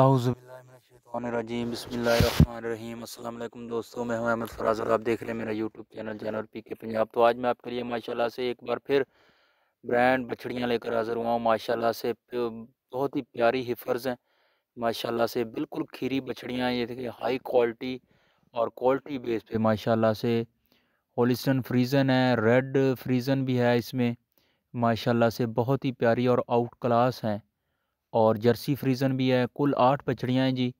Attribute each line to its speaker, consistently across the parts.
Speaker 1: आउज़बिल्लाजीम बसमीम अल्लाम दोस्तों मैं हूं अहमद फराज और आप देख रहे हैं मेरा यूट्यूब चैनल चैनल पी के पंजाब तो आज मैं आपके लिए माशाल्लाह से एक बार फिर ब्रांड बछड़ियां लेकर हाज़िर हुआ हूँ माशाल्लाह से बहुत ही प्यारी हिफर्ज़ हैं माशाल्लाह से बिल्कुल खीरी बछड़ियाँ ये देखिए हाई क्वालिटी और क्वालिटी बेस पर माशाल्लाह से होलिस्टन फ्रीज़न है रेड फ्रीज़न भी है इसमें माशाल्लाह से बहुत ही प्यारी और आउट क्लास हैं और जर्सी फ्रीज़न भी है कुल आठ बछड़ियाँ हैं जी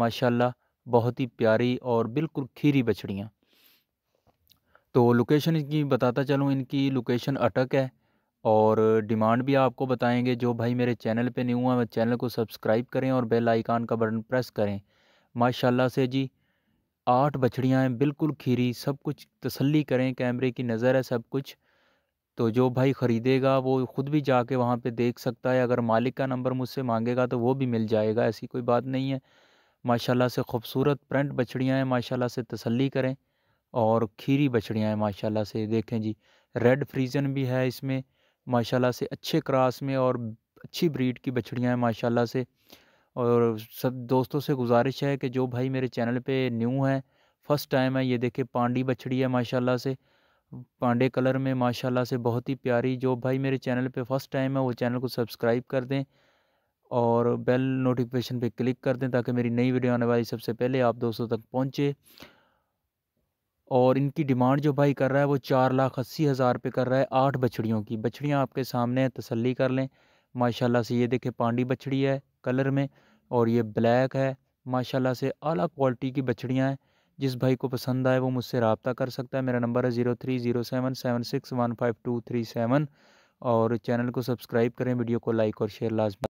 Speaker 1: माशाल्लाह बहुत ही प्यारी और बिल्कुल खीरी बछड़ियाँ तो लोकेशन इनकी बताता चलूँ इनकी लोकेशन अटक है और डिमांड भी आपको बताएंगे जो भाई मेरे चैनल पे न्यू है चैनल को सब्सक्राइब करें और बेल आइकान का बटन प्रेस करें माशाल्लाह से जी आठ बछड़ियाँ हैं बिल्कुल खीरी सब कुछ तसल्ली करें कैमरे की नज़र है सब कुछ तो जो भाई ख़रीदेगा वो ख़ुद भी जाके वहाँ पे देख सकता है अगर मालिक का नंबर मुझसे मांगेगा तो वो भी मिल जाएगा ऐसी कोई बात नहीं है माशाल्लाह से खूबसूरत प्रिंट बछड़ियाँ हैं माशाल्लाह से तसल्ली करें और खीरी बछड़ियाँ हैं माशाल्लाह से देखें जी रेड फ्रीजन भी है इसमें माशाला से अच्छे क्रास में और अच्छी ब्रीड की बछड़ियाँ हैं माशाला से और सब दोस्तों से गुजारिश है कि जो भाई मेरे चैनल पर न्यू हैं फ़र्स्ट टाइम है ये देखे पांडी बछड़ी है माशाला से पांडे कलर में माशाल्लाह से बहुत ही प्यारी जो भाई मेरे चैनल पे फर्स्ट टाइम है वो चैनल को सब्सक्राइब कर दें और बेल नोटिफिकेशन पे क्लिक कर दें ताकि मेरी नई वीडियो आने वाली सबसे पहले आप दोस्तों तक पहुंचे और इनकी डिमांड जो भाई कर रहा है वो चार लाख अस्सी हज़ार पर कर रहा है आठ बछड़ियों की बछड़ियाँ आपके सामने हैं तसली कर लें माशाला से ये देखें पांडी बछड़ी है कलर में और ये ब्लैक है माशाला से अला क्वालिटी की बछड़ियाँ हैं जिस भाई को पसंद आए वो मुझसे रबता कर सकता है मेरा नंबर है zero three zero seven seven six one five two three seven और चैनल को सब्सक्राइब करें वीडियो को लाइक और शेयर लाजमी